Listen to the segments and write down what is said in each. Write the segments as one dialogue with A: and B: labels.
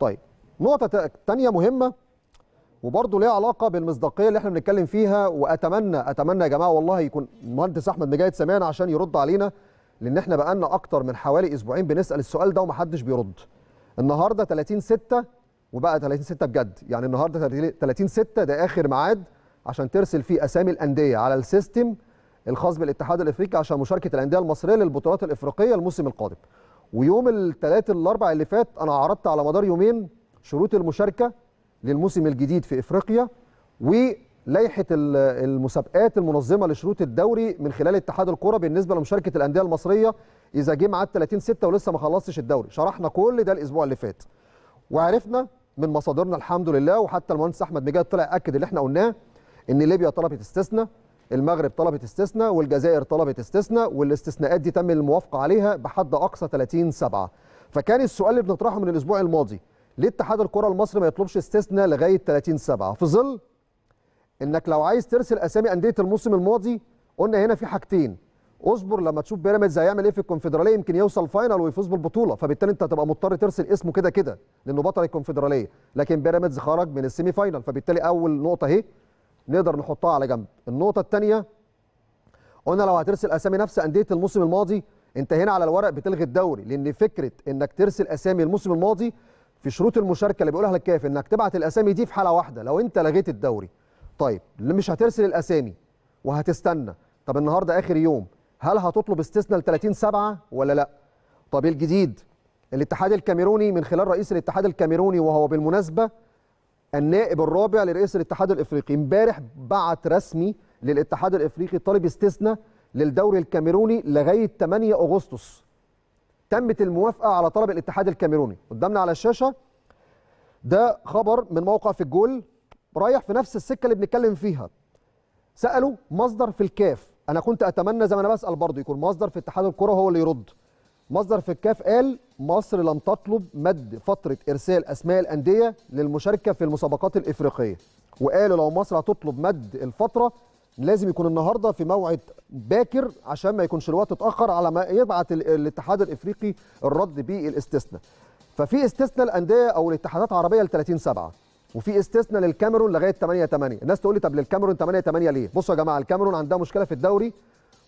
A: طيب نقطة تانية مهمة وبرضه ليها علاقة بالمصداقية اللي احنا بنتكلم فيها وأتمنى أتمنى يا جماعة والله يكون المهندس أحمد مجاهد سمعنا عشان يرد علينا لأن احنا بقالنا أكتر من حوالي أسبوعين بنسأل السؤال ده ومحدش بيرد. النهارده 30 6 وبقى 30 6 بجد يعني النهارده 30 6 ده آخر ميعاد عشان ترسل فيه أسامي الأندية على السيستم الخاص بالاتحاد الافريقي عشان مشاركه الانديه المصريه للبطولات الافريقيه الموسم القادم ويوم الثلاث الاربع اللي فات انا عرضت على مدار يومين شروط المشاركه للموسم الجديد في افريقيا ولائحه المسابقات المنظمه لشروط الدوري من خلال اتحاد الكره بالنسبه لمشاركه الانديه المصريه اذا جه معاد 30 6 ولسه ما خلصتش الدوري شرحنا كل ده الاسبوع اللي فات وعرفنا من مصادرنا الحمد لله وحتى المهندس احمد مجاد طلع اكد اللي احنا قلناه ان ليبيا طلبت استثناء المغرب طلبت استثناء والجزائر طلبت استثناء والاستثناءات دي تم الموافقه عليها بحد اقصى 30 7 فكان السؤال اللي بنطرحه من الاسبوع الماضي ليه اتحاد الكره المصري ما يطلبش استثناء لغايه 30 7 في ظل انك لو عايز ترسل اسامي انديه الموسم الماضي قلنا هنا في حاجتين اصبر لما تشوف بيراميدز هيعمل ايه في الكونفدراليه يمكن يوصل فاينل ويفوز بالبطوله فبالتالي انت هتبقى مضطر ترسل اسمه كده كده لانه بطل الكونفدراليه لكن بيراميدز خرج من السيمي فاينل فبالتالي اول نقطه اهي نقدر نحطها على جنب النقطه الثانيه قلنا لو هترسل اسامي نفس انديه الموسم الماضي انت هنا على الورق بتلغي الدوري لان فكره انك ترسل اسامي الموسم الماضي في شروط المشاركه اللي بيقولها الكاف انك تبعت الاسامي دي في حاله واحده لو انت لغيت الدوري طيب اللي مش هترسل الاسامي وهتستنى طب النهارده اخر يوم هل هتطلب استثناء ل 30 7 ولا لا طب الجديد الاتحاد الكاميروني من خلال رئيس الاتحاد الكاميروني وهو بالمناسبه النائب الرابع لرئيس الاتحاد الافريقي امبارح بعت رسمي للاتحاد الافريقي طالب استثناء للدوري الكاميروني لغايه 8 اغسطس تمت الموافقه على طلب الاتحاد الكاميروني قدامنا على الشاشه ده خبر من موقع في الجول رايح في نفس السكه اللي بنتكلم فيها سالوا مصدر في الكاف انا كنت اتمنى زي ما انا بسال برضه يكون مصدر في اتحاد الكره هو اللي يرد مصدر في الكاف قال مصر لم تطلب مد فترة إرسال أسماء الأندية للمشاركة في المسابقات الإفريقية وقالوا لو مصر هتطلب مد الفترة لازم يكون النهاردة في موعد باكر عشان ما يكونش الوقت اتأخر على ما يبعت الاتحاد الإفريقي الرد بالاستثناء الاستثناء ففي استثناء الأندية أو الاتحادات العربية ل 30 7 وفي استثناء للكاميرون لغايه 8 8 الناس تقول لي طب للكاميرون 8 8 ليه بصوا يا جماعه الكاميرون عندها مشكله في الدوري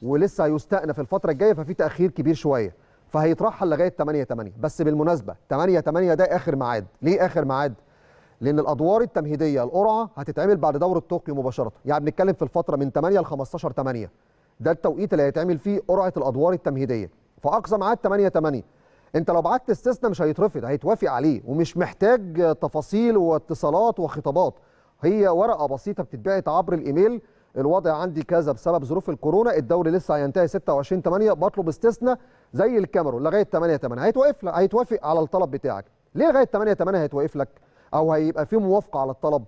A: ولسه هيستأنف الفتره الجايه ففي تاخير كبير شويه فهيترحل لغايه 8 8 بس بالمناسبه 8 8 ده اخر ميعاد ليه اخر ميعاد لان الادوار التمهيديه القرعه هتتعمل بعد دوره طوكيو مباشره يعني بنتكلم في الفتره من 8 ل 15 8 ده التوقيت اللي هيتعمل فيه قرعه الادوار التمهيديه فاقصى ميعاد 8 8 انت لو بعت استثناء مش هيترفض هيتوافق عليه ومش محتاج تفاصيل واتصالات وخطابات هي ورقه بسيطه بتتبعت عبر الايميل الوضع عندي كذا بسبب ظروف الكورونا الدوري لسه هينتهي 26 8 بطلب استثناء زي الكاميرون لغايه 8 8 هيتوقف لك هيتوافق على الطلب بتاعك ليه لغايه 8 8 هيتوقف لك او هيبقى في موافقه على الطلب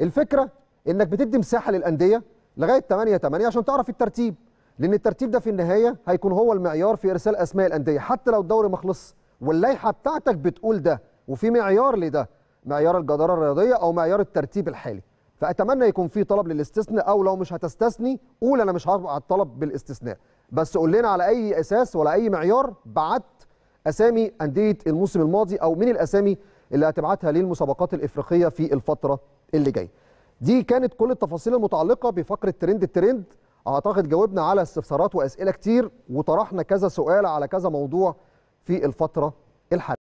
A: الفكره انك بتدي مساحه للانديه لغايه 8 8 عشان تعرف الترتيب لان الترتيب ده في النهايه هيكون هو المعيار في ارسال اسماء الانديه حتى لو الدوري ما خلص واللائحه بتاعتك بتقول ده وفي معيار لده معيار الجداره الرياضيه او معيار الترتيب الحالي فاتمنى يكون في طلب للاستثناء او لو مش هتستثني قول انا مش هطبق الطلب بالاستثناء بس قول لنا على اي اساس ولا اي معيار بعت اسامي انديه الموسم الماضي او من الاسامي اللي هتبعتها للمسابقات الافريقيه في الفتره اللي جايه دي كانت كل التفاصيل المتعلقه بفقره ترند الترند اعتقد جاوبنا على استفسارات واسئله كتير وطرحنا كذا سؤال على كذا موضوع في الفتره الحاليه